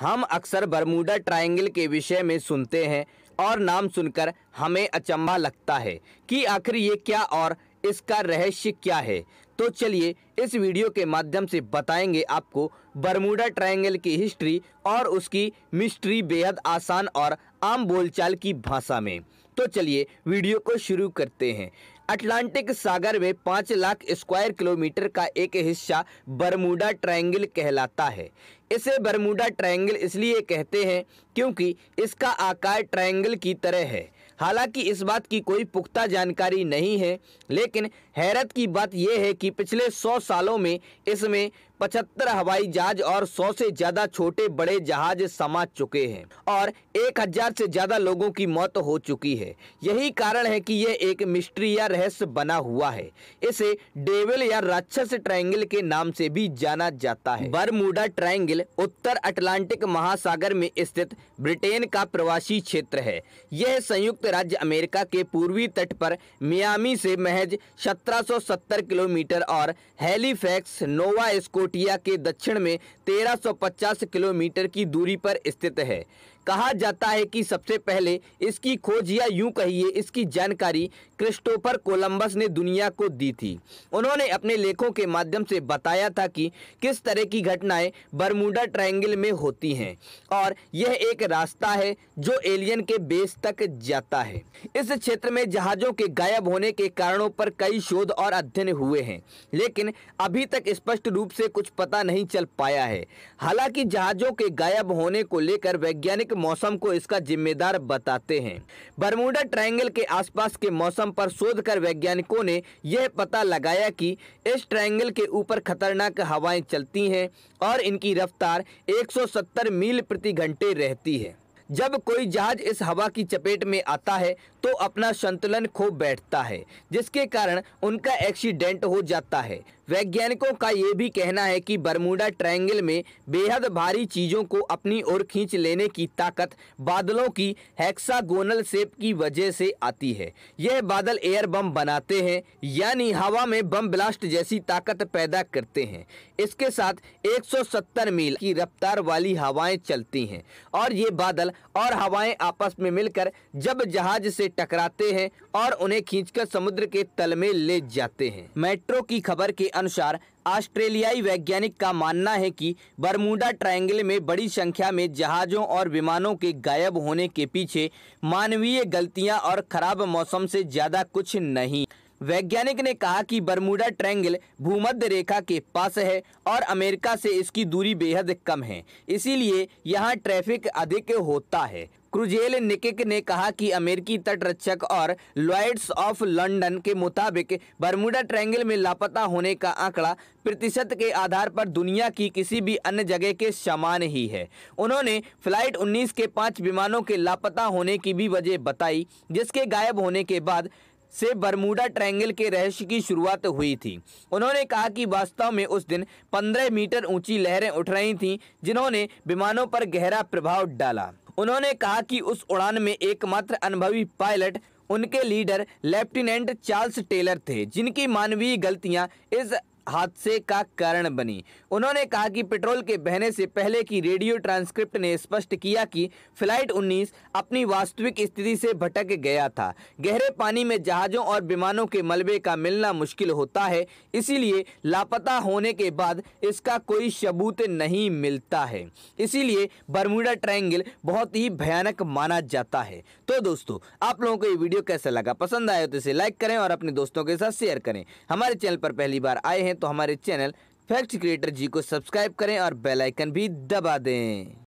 हम अक्सर Bermuda triangle के विषय में सुनते हैं और नाम सुनकर हमें अचंभा लगता है कि आखिर ये क्या और इसका रहस्य क्या है तो चलिए इस वीडियो के माध्यम से बताएंगे आपको बरमूडा ट्रायंगल की हिस्ट्री और उसकी मिस्ट्री बेहद आसान और आम बोलचाल की भाषा में तो चलिए वीडियो को शुरू करते हैं अटलांटिक सागर में पाँच लाख स्क्वायर किलोमीटर का एक हिस्सा बरमूडा ट्रायंगल कहलाता है इसे बरमूडा ट्रायंगल इसलिए कहते हैं क्योंकि इसका आकार ट्रायंगल की तरह है हालांकि इस बात की कोई पुख्ता जानकारी नहीं है लेकिन हैरत की बात यह है कि पिछले सौ सालों में इसमें पचहत्तर हवाई जहाज और सौ से ज्यादा छोटे बड़े जहाज समा चुके हैं और एक हजार से ज्यादा लोगों की मौत हो चुकी है यही कारण है कि यह एक मिस्ट्री या रहस्य बना हुआ है इसे डेविल या राक्षस ट्रायंगल के नाम से भी जाना जाता है बरमूडा ट्रायंगल उत्तर अटलांटिक महासागर में स्थित ब्रिटेन का प्रवासी क्षेत्र है यह संयुक्त राज्य अमेरिका के पूर्वी तट पर मियामी से महज सत्रह किलोमीटर और हेलीफैक्स नोवा स्कूल लोटिया के दक्षिण में 1350 किलोमीटर की दूरी पर स्थित है कहा जाता है कि सबसे पहले इसकी खोज या यूं कहिए इसकी जानकारी क्रिस्टोफर कोलंबस ने दुनिया को दी थी उन्होंने अपने लेखों के माध्यम से बताया था कि किस तरह की घटनाएं बरमूडा ट्रायंगल में होती हैं और यह एक रास्ता है जो एलियन के बेस तक जाता है इस क्षेत्र में जहाज़ों के गायब होने के कारणों पर कई शोध और अध्ययन हुए हैं लेकिन अभी तक स्पष्ट रूप से कुछ पता नहीं चल पाया है हालांकि जहाज़ों के गायब होने को लेकर वैज्ञानिक मौसम को इसका जिम्मेदार बताते हैं बरमूडा ट्रायंगल के आसपास के मौसम पर शोध कर वैज्ञानिकों ने यह पता लगाया कि इस ट्रायंगल के ऊपर खतरनाक हवाएं चलती हैं और इनकी रफ्तार 170 मील प्रति घंटे रहती है जब कोई जहाज इस हवा की चपेट में आता है तो अपना संतुलन खो बैठता है जिसके कारण उनका एक्सीडेंट हो जाता है वैज्ञानिकों का ये भी कहना है कि बरमूडा ट्रायंगल में बेहद भारी चीज़ों को अपनी ओर खींच लेने की ताकत बादलों की हेक्सागोनल सेप की वजह से आती है यह बादल एयर बम बनाते हैं यानी हवा में बम ब्लास्ट जैसी ताकत पैदा करते हैं इसके साथ 170 मील की रफ्तार वाली हवाएं चलती हैं और ये बादल और हवाएं आपस में मिलकर जब जहाज से टकराते हैं और उन्हें खींचकर समुद्र के तल में ले जाते हैं मेट्रो की खबर के अनुसार ऑस्ट्रेलियाई वैज्ञानिक का मानना है कि बरमूडा ट्रायंगल में बड़ी संख्या में जहाज़ों और विमानों के गायब होने के पीछे मानवीय गलतियां और खराब मौसम से ज़्यादा कुछ नहीं वैज्ञानिक ने कहा कि बरमूडा ट्रायंगल भूमध्य रेखा के पास है और अमेरिका से इसकी दूरी बेहद कम है इसीलिए यहां ट्रैफिक अधिक होता है क्रुजेल निकिक ने कहा कि अमेरिकी तटरक्षक और लॉयड्स ऑफ लंदन के मुताबिक बरमूडा ट्रायंगल में लापता होने का आंकड़ा प्रतिशत के आधार पर दुनिया की किसी भी अन्य जगह के समान ही है उन्होंने फ्लाइट 19 के पांच विमानों के लापता होने की भी वजह बताई जिसके गायब होने के बाद से बरमूडा ट्रायंगल के रहस्य की शुरुआत हुई थी उन्होंने कहा कि वास्तव में उस दिन 15 मीटर ऊंची लहरें उठ रही थीं जिन्होंने विमानों पर गहरा प्रभाव डाला उन्होंने कहा कि उस उड़ान में एकमात्र अनुभवी पायलट उनके लीडर लेफ्टिनेंट चार्ल्स टेलर थे जिनकी मानवीय गलतियां इस हादसे का कारण बनी उन्होंने कहा कि पेट्रोल के बहने से पहले की रेडियो ट्रांसक्रिप्ट ने स्पष्ट किया कि फ्लाइट 19 अपनी वास्तविक स्थिति से भटक गया था गहरे पानी में जहाज़ों और विमानों के मलबे का मिलना मुश्किल होता है इसीलिए लापता होने के बाद इसका कोई सबूत नहीं मिलता है इसीलिए बरमूडा ट्राइंगल बहुत ही भयानक माना जाता है तो दोस्तों आप लोगों को ये वीडियो कैसा लगा पसंद आया तो इसे लाइक करें और अपने दोस्तों के साथ शेयर करें हमारे चैनल पर पहली बार आए हैं तो हमारे चैनल फैक्ट क्रिएटर जी को सब्सक्राइब करें और बेल आइकन भी दबा दें